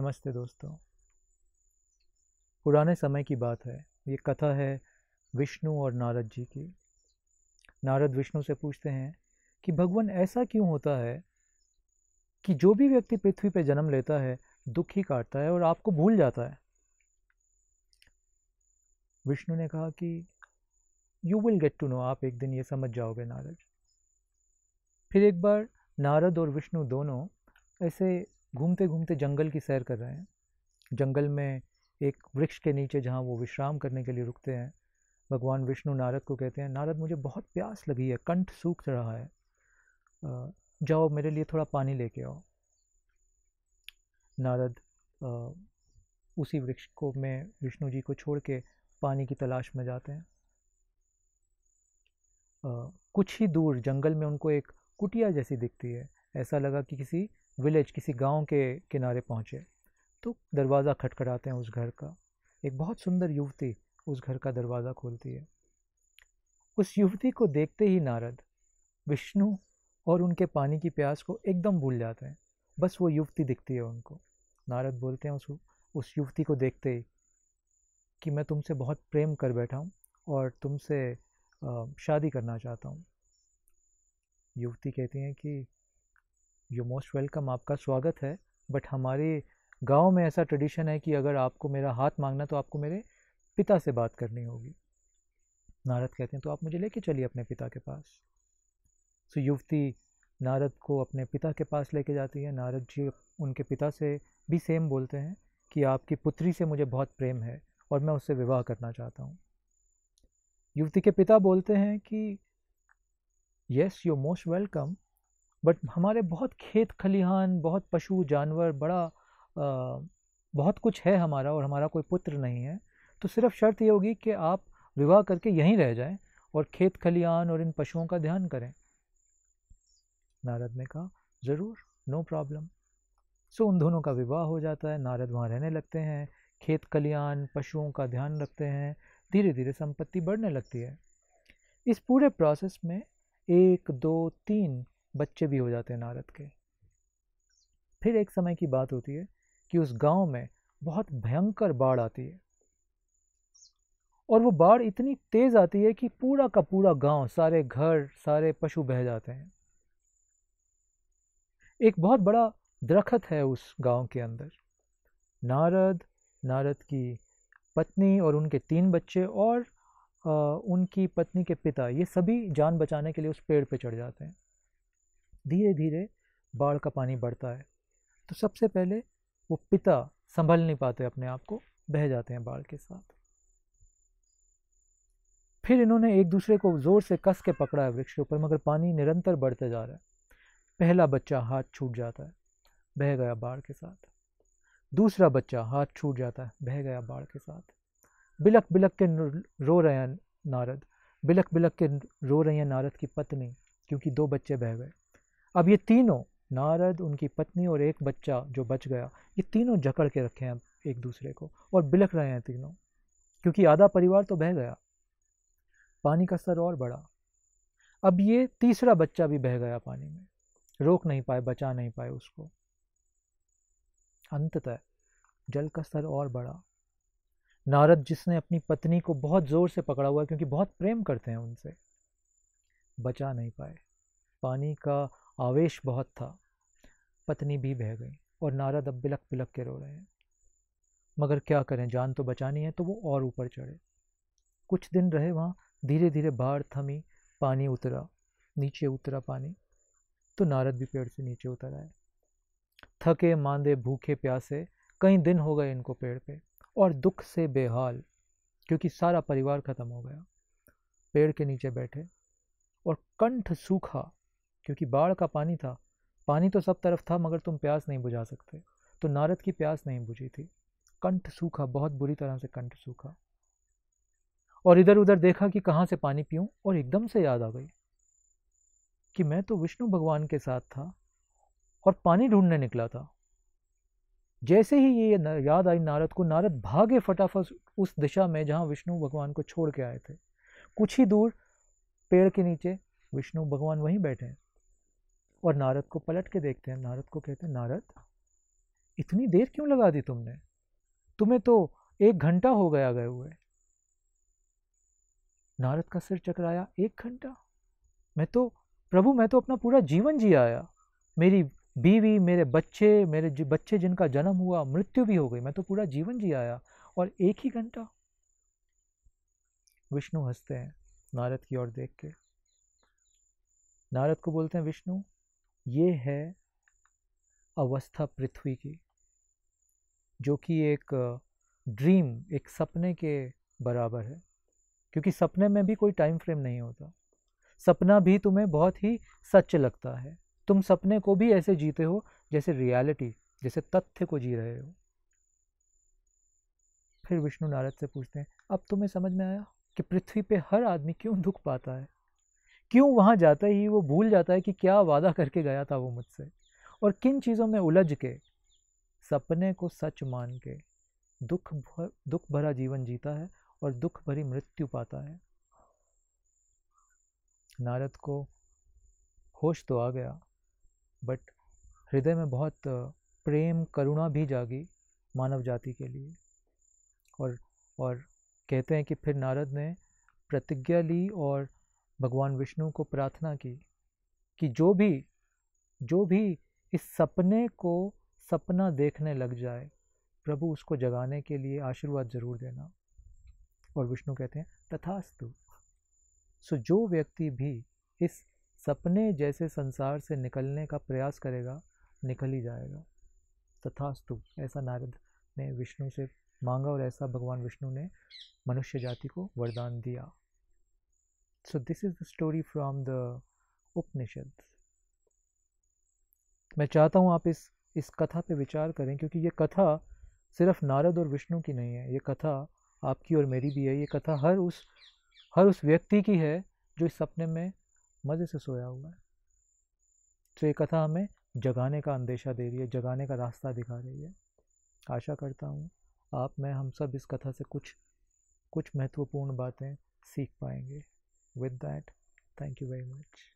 नमस्ते दोस्तों पुराने समय की बात है ये कथा है विष्णु और नारद जी की नारद विष्णु से पूछते हैं कि भगवान ऐसा क्यों होता है कि जो भी व्यक्ति पृथ्वी पर जन्म लेता है दुख ही काटता है और आपको भूल जाता है विष्णु ने कहा कि you will get to know आप एक दिन ये समझ जाओगे नारद फिर एक बार नारद और विष्णु दोनों ऐसे घूमते घूमते जंगल की सैर कर रहे हैं जंगल में एक वृक्ष के नीचे जहाँ वो विश्राम करने के लिए रुकते हैं भगवान विष्णु नारद को कहते हैं नारद मुझे बहुत प्यास लगी है कंठ सूख रहा है जाओ मेरे लिए थोड़ा पानी लेके आओ नारद उसी वृक्ष को में विष्णु जी को छोड़ के पानी की तलाश में जाते हैं कुछ ही दूर जंगल में उनको एक कुटिया जैसी दिखती है ऐसा लगा कि किसी विलेज किसी गांव के किनारे पहुंचे तो दरवाज़ा खटखटाते हैं उस घर का एक बहुत सुंदर युवती उस घर का दरवाज़ा खोलती है उस युवती को देखते ही नारद विष्णु और उनके पानी की प्यास को एकदम भूल जाते हैं बस वो युवती दिखती है उनको नारद बोलते हैं उस उस युवती को देखते ही कि मैं तुमसे बहुत प्रेम कर बैठा हूँ और तुमसे शादी करना चाहता हूँ युवती कहती हैं कि यू मोस्ट वेलकम आपका स्वागत है बट हमारे गांव में ऐसा ट्रेडिशन है कि अगर आपको मेरा हाथ मांगना तो आपको मेरे पिता से बात करनी होगी नारद कहते हैं तो आप मुझे लेके चलिए अपने पिता के पास सो so, युवती नारद को अपने पिता के पास लेके जाती है नारद जी उनके पिता से भी सेम बोलते हैं कि आपकी पुत्री से मुझे बहुत प्रेम है और मैं उससे विवाह करना चाहता हूँ युवती के पिता बोलते हैं कि yes you most welcome but हमारे बहुत खेत खलिहान बहुत पशु जानवर बड़ा आ, बहुत कुछ है हमारा और हमारा कोई पुत्र नहीं है तो सिर्फ शर्त ये होगी कि आप विवाह करके यहीं रह जाएं और खेत खलिहान और इन पशुओं का ध्यान करें नारद ने कहा ज़रूर नो प्रॉब्लम सो उन दोनों का विवाह हो जाता है नारद वहाँ रहने लगते हैं खेत खलिहान पशुओं का ध्यान रखते हैं धीरे धीरे संपत्ति बढ़ने लगती है इस पूरे प्रोसेस में एक दो तीन बच्चे भी हो जाते हैं नारद के फिर एक समय की बात होती है कि उस गांव में बहुत भयंकर बाढ़ आती है और वो बाढ़ इतनी तेज आती है कि पूरा का पूरा गांव सारे घर सारे पशु बह जाते हैं एक बहुत बड़ा दरखत है उस गांव के अंदर नारद नारद की पत्नी और उनके तीन बच्चे और आ, उनकी पत्नी के पिता ये सभी जान बचाने के लिए उस पेड़ पे चढ़ जाते हैं धीरे धीरे बाढ़ का पानी बढ़ता है तो सबसे पहले वो पिता संभल नहीं पाते अपने आप को बह जाते हैं बाढ़ के साथ फिर इन्होंने एक दूसरे को ज़ोर से कस के पकड़ा है वृक्ष के ऊपर मगर पानी निरंतर बढ़ते जा रहा है पहला बच्चा हाथ छूट जाता है बह गया बाढ़ के साथ दूसरा बच्चा हाथ छूट जाता है बह गया बाढ़ के साथ बिलक बिलक के रो रहे हैं नारद बिलक बिलक के रो रही हैं नारद की पत्नी क्योंकि दो बच्चे बह गए अब ये तीनों नारद उनकी पत्नी और एक बच्चा जो बच गया ये तीनों जकड़ के रखे हैं एक दूसरे को और बिलख रहे हैं तीनों क्योंकि आधा परिवार तो बह गया पानी का स्तर और बढ़ा अब ये तीसरा बच्चा भी बह गया पानी में रोक नहीं पाए बचा नहीं पाए उसको अंततः जल का स्तर और बढ़ा नारद जिसने अपनी पत्नी को बहुत ज़ोर से पकड़ा हुआ है क्योंकि बहुत प्रेम करते हैं उनसे बचा नहीं पाए पानी का आवेश बहुत था पत्नी भी बह गई और नारद अब बिलक बिलक के रो रहे हैं मगर क्या करें जान तो बचानी है तो वो और ऊपर चढ़े कुछ दिन रहे वहाँ धीरे धीरे बाढ़ थमी पानी उतरा नीचे उतरा पानी तो नारद भी पेड़ से नीचे उतर आए थके मांदे भूखे प्यासे कई दिन हो गए इनको पेड़ पे और दुख से बेहाल क्योंकि सारा परिवार ख़त्म हो गया पेड़ के नीचे बैठे और कंठ सूखा क्योंकि बाढ़ का पानी था पानी तो सब तरफ था मगर तुम प्यास नहीं बुझा सकते तो नारद की प्यास नहीं बुझी थी कंठ सूखा बहुत बुरी तरह से कंठ सूखा और इधर उधर देखा कि कहाँ से पानी पीऊँ और एकदम से याद आ गई कि मैं तो विष्णु भगवान के साथ था और पानी ढूंढने निकला था जैसे ही ये याद आई नारद को नारद भागे फटाफट उस दिशा में जहाँ विष्णु भगवान को छोड़ के आए थे कुछ ही दूर पेड़ के नीचे विष्णु भगवान वहीं बैठे हैं और नारद को पलट के देखते हैं नारद को कहते हैं नारद इतनी देर क्यों लगा दी तुमने तुम्हें तो एक घंटा हो गया गए हुए नारद का सिर चकराया एक घंटा मैं तो प्रभु मैं तो अपना पूरा जीवन जी आया मेरी बीवी मेरे बच्चे मेरे जी, बच्चे जिनका जन्म हुआ मृत्यु भी हो गई मैं तो पूरा जीवन जी आया और एक ही घंटा विष्णु हंसते हैं नारद की ओर देख के नारद को बोलते हैं विष्णु ये है अवस्था पृथ्वी की जो कि एक ड्रीम एक सपने के बराबर है क्योंकि सपने में भी कोई टाइम फ्रेम नहीं होता सपना भी तुम्हें बहुत ही सच लगता है तुम सपने को भी ऐसे जीते हो जैसे रियलिटी जैसे तथ्य को जी रहे हो फिर विष्णु नारद से पूछते हैं अब तुम्हें समझ में आया कि पृथ्वी पे हर आदमी क्यों दुख पाता है क्यों वहाँ जाते ही वो भूल जाता है कि क्या वादा करके गया था वो मुझसे और किन चीज़ों में उलझ के सपने को सच मान के दुख भर दुख भरा जीवन जीता है और दुख भरी मृत्यु पाता है नारद को होश तो आ गया बट हृदय में बहुत प्रेम करुणा भी जागी मानव जाति के लिए और और कहते हैं कि फिर नारद ने प्रतिज्ञा ली और भगवान विष्णु को प्रार्थना की कि जो भी जो भी इस सपने को सपना देखने लग जाए प्रभु उसको जगाने के लिए आशीर्वाद जरूर देना और विष्णु कहते हैं तथास्तु सो जो व्यक्ति भी इस सपने जैसे संसार से निकलने का प्रयास करेगा निकल ही जाएगा तथास्तु ऐसा नारद ने विष्णु से मांगा और ऐसा भगवान विष्णु ने मनुष्य जाति को वरदान दिया So, this is the story from the Upanishads. मैं चाहता हूँ आप इस इस कथा पे विचार करें क्योंकि ये कथा सिर्फ नारद और विष्णु की नहीं है ये कथा आपकी और मेरी भी है ये कथा हर उस हर उस व्यक्ति की है जो इस सपने में मज़े से सोया हुआ है तो ये कथा हमें जगाने का अंदेशा दे रही है जगाने का रास्ता दिखा रही है आशा करता हूँ आप मैं हम सब इस कथा से कुछ कुछ महत्वपूर्ण बातें सीख पाएंगे with that thank you very much